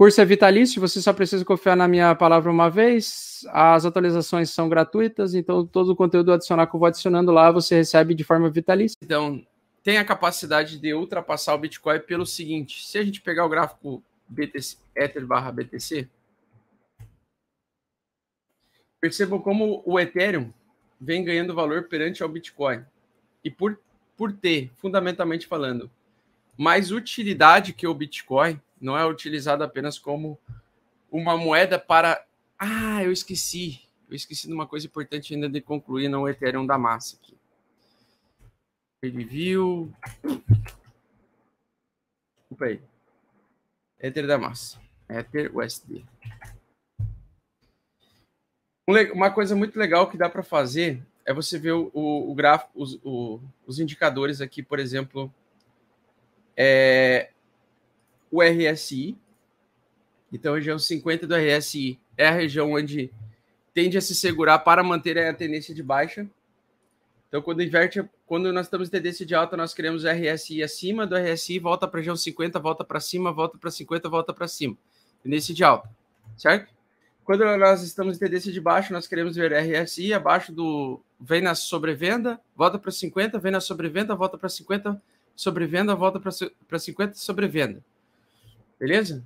Curso é vitalício, você só precisa confiar na minha palavra uma vez. As atualizações são gratuitas, então todo o conteúdo adicional que eu vou adicionando lá você recebe de forma vitalícia. Então, tem a capacidade de ultrapassar o Bitcoin pelo seguinte: se a gente pegar o gráfico BTC, Ether barra BTC, percebam como o Ethereum vem ganhando valor perante ao Bitcoin. E por, por ter, fundamentalmente falando, mais utilidade que o Bitcoin não é utilizado apenas como uma moeda para. Ah, eu esqueci. Eu esqueci de uma coisa importante ainda de concluir no Ethereum da massa aqui. Ele viu. Desculpa aí. Ether da massa. Ether USD. Uma coisa muito legal que dá para fazer é você ver o, o, gráfico, os, o, os indicadores aqui, por exemplo, é, o RSI, então a região 50 do RSI é a região onde tende a se segurar para manter a tendência de baixa. Então, quando inverte, quando nós estamos em tendência de alta, nós queremos RSI acima do RSI, volta para a região 50, volta para cima, volta para 50, volta para cima. Tendência de alta, certo? Quando nós estamos em tendência de baixo, nós queremos ver RSI abaixo do. Vem na sobrevenda, volta para 50, vem na sobrevenda, volta para 50, sobrevenda volta para 50 sobrevenda. Beleza?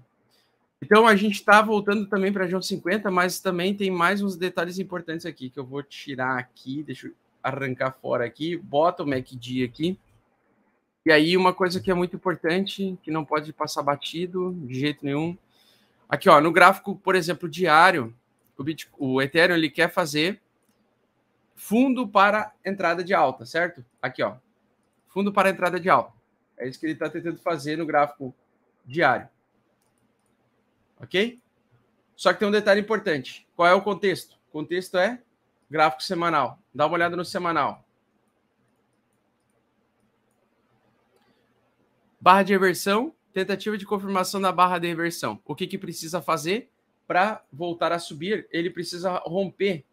Então a gente está voltando também para a região 50, mas também tem mais uns detalhes importantes aqui que eu vou tirar aqui, deixa eu arrancar fora aqui, bota o MACD aqui. E aí uma coisa que é muito importante, que não pode passar batido de jeito nenhum. Aqui, ó, no gráfico, por exemplo, diário, o, Bitcoin, o Ethereum ele quer fazer fundo para entrada de alta, certo? Aqui, ó, fundo para entrada de alta. É isso que ele está tentando fazer no gráfico diário. Ok? Só que tem um detalhe importante. Qual é o contexto? O contexto é gráfico semanal. Dá uma olhada no semanal. Barra de reversão, tentativa de confirmação da barra de reversão. O que, que precisa fazer para voltar a subir? Ele precisa romper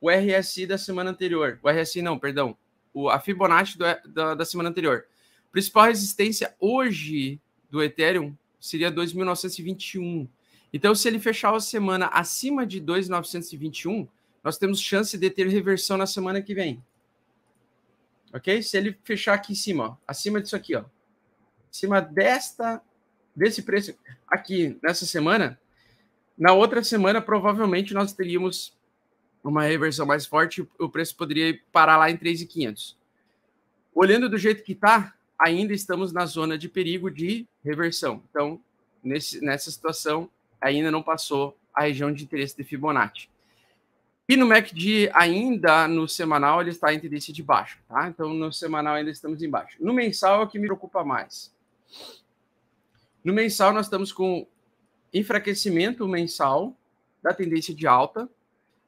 o RSI da semana anterior. O RSI não, perdão o, a Fibonacci do, da, da semana anterior. Principal resistência hoje do Ethereum seria 2.921. Então, se ele fechar a semana acima de 2.921, nós temos chance de ter reversão na semana que vem. Ok? Se ele fechar aqui em cima, ó, acima disso aqui, ó, acima desta, desse preço aqui nessa semana, na outra semana provavelmente nós teríamos uma reversão mais forte, o preço poderia parar lá em 3.500. Olhando do jeito que está, ainda estamos na zona de perigo de reversão. Então, nesse, nessa situação, ainda não passou a região de interesse de Fibonacci. E no MACD, ainda no semanal, ele está em tendência de baixo, tá? Então, no semanal ainda estamos embaixo. No mensal é o que me preocupa mais. No mensal, nós estamos com enfraquecimento mensal da tendência de alta,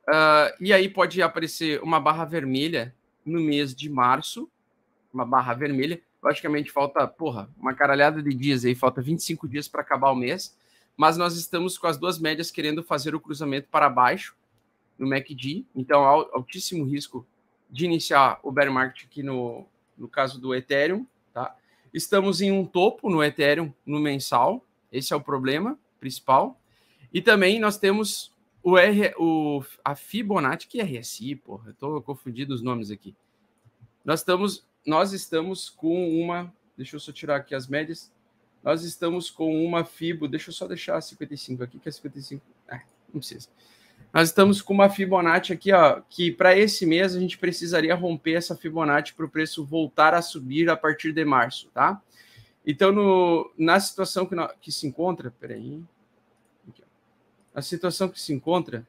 Uh, e aí pode aparecer uma barra vermelha no mês de março, uma barra vermelha. Logicamente falta, porra, uma caralhada de dias aí, falta 25 dias para acabar o mês, mas nós estamos com as duas médias querendo fazer o cruzamento para baixo no MACD, então é altíssimo risco de iniciar o bear market aqui no, no caso do Ethereum, tá? Estamos em um topo no Ethereum no mensal, esse é o problema principal. E também nós temos o R, o, a Fibonacci, que é RSI, porra, eu tô confundindo os nomes aqui. Nós estamos, nós estamos com uma, deixa eu só tirar aqui as médias, nós estamos com uma Fibo, deixa eu só deixar a 55 aqui, que é 55, ah, não precisa. Nós estamos com uma Fibonacci aqui, ó, que para esse mês a gente precisaria romper essa Fibonacci para o preço voltar a subir a partir de março, tá? Então, no, na situação que, no, que se encontra, peraí, a situação que se encontra,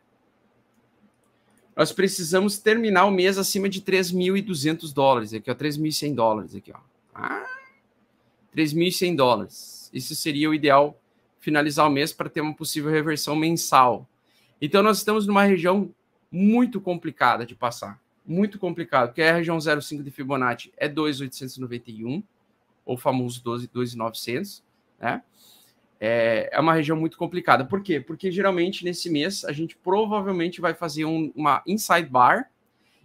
nós precisamos terminar o mês acima de 3.200 dólares, aqui, ó, 3.100 dólares, aqui, ó. Ah, 3.100 dólares. Isso seria o ideal finalizar o mês para ter uma possível reversão mensal. Então, nós estamos numa região muito complicada de passar. Muito complicado, que é a região 05 de Fibonacci, é 2,891, ou famoso 2.900, né? é, é uma região muito complicada. Por quê? Porque geralmente nesse mês a gente provavelmente vai fazer um, uma inside bar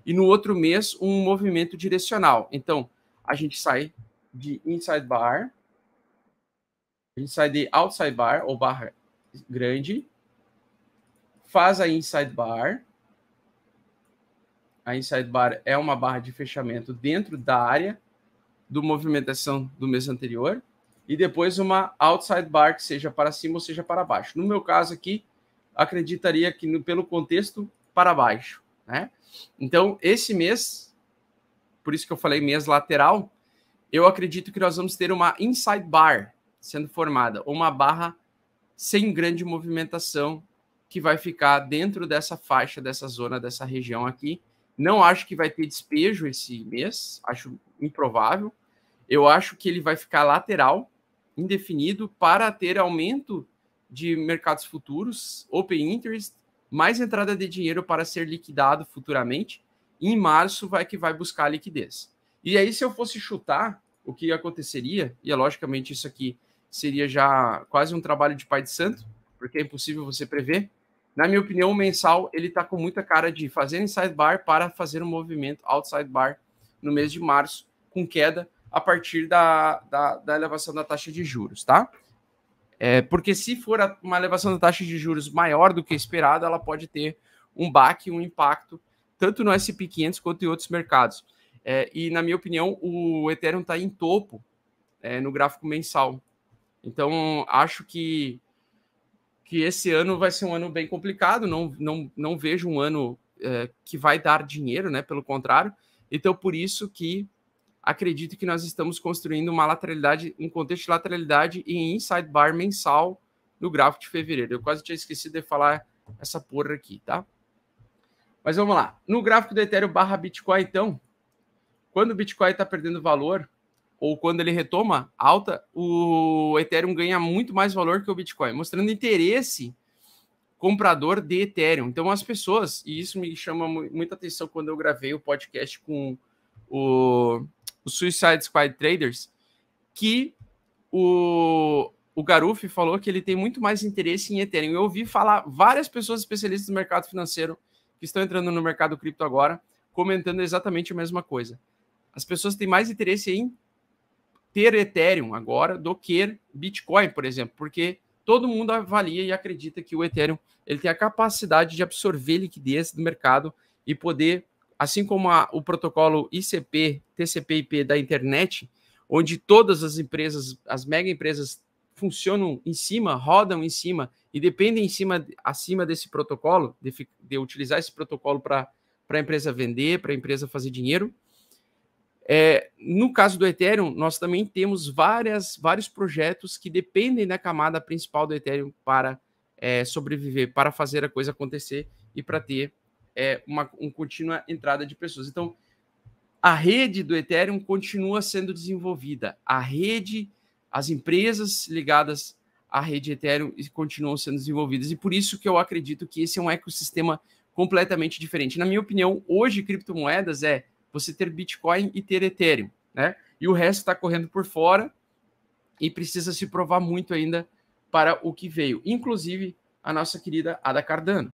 e no outro mês um movimento direcional. Então a gente sai de inside bar, a gente sai de outside bar ou barra grande, faz a inside bar. A inside bar é uma barra de fechamento dentro da área do movimentação do mês anterior e depois uma outside bar que seja para cima ou seja para baixo. No meu caso aqui, acreditaria que no, pelo contexto para baixo, né? Então, esse mês, por isso que eu falei mês lateral, eu acredito que nós vamos ter uma inside bar sendo formada, uma barra sem grande movimentação que vai ficar dentro dessa faixa, dessa zona, dessa região aqui. Não acho que vai ter despejo esse mês, acho improvável. Eu acho que ele vai ficar lateral, indefinido para ter aumento de mercados futuros, open interest, mais entrada de dinheiro para ser liquidado futuramente. E em março vai que vai buscar a liquidez. E aí, se eu fosse chutar o que aconteceria, e é logicamente isso aqui seria já quase um trabalho de pai de santo, porque é impossível você prever. Na minha opinião, o mensal ele está com muita cara de fazer inside bar para fazer um movimento outside bar no mês de março, com queda, a partir da, da, da elevação da taxa de juros, tá? É, porque se for uma elevação da taxa de juros maior do que esperado, ela pode ter um baque, um impacto, tanto no S&P 500 quanto em outros mercados. É, e, na minha opinião, o Ethereum está em topo é, no gráfico mensal. Então, acho que, que esse ano vai ser um ano bem complicado. Não, não, não vejo um ano é, que vai dar dinheiro, né? pelo contrário. Então, por isso que acredito que nós estamos construindo uma lateralidade, um contexto de lateralidade e inside bar mensal no gráfico de fevereiro. Eu quase tinha esquecido de falar essa porra aqui, tá? Mas vamos lá. No gráfico do Ethereum barra Bitcoin, então, quando o Bitcoin está perdendo valor, ou quando ele retoma alta, o Ethereum ganha muito mais valor que o Bitcoin, mostrando interesse comprador de Ethereum. Então, as pessoas, e isso me chama muita atenção quando eu gravei o podcast com o os Suicide Squad Traders, que o, o Garufi falou que ele tem muito mais interesse em Ethereum. Eu ouvi falar várias pessoas especialistas do mercado financeiro que estão entrando no mercado cripto agora, comentando exatamente a mesma coisa. As pessoas têm mais interesse em ter Ethereum agora do que Bitcoin, por exemplo, porque todo mundo avalia e acredita que o Ethereum ele tem a capacidade de absorver liquidez do mercado e poder assim como a, o protocolo ICP, TCP/IP da internet, onde todas as empresas, as mega empresas funcionam em cima, rodam em cima e dependem em cima, acima desse protocolo, de, de utilizar esse protocolo para a empresa vender, para a empresa fazer dinheiro. É, no caso do Ethereum, nós também temos várias, vários projetos que dependem da camada principal do Ethereum para é, sobreviver, para fazer a coisa acontecer e para ter é, uma, uma contínua entrada de pessoas. Então, a rede do Ethereum continua sendo desenvolvida. A rede, as empresas ligadas à rede Ethereum continuam sendo desenvolvidas. E por isso que eu acredito que esse é um ecossistema completamente diferente. Na minha opinião, hoje criptomoedas é você ter Bitcoin e ter Ethereum, né? E o resto está correndo por fora e precisa se provar muito ainda para o que veio. Inclusive a nossa querida Ada Cardano.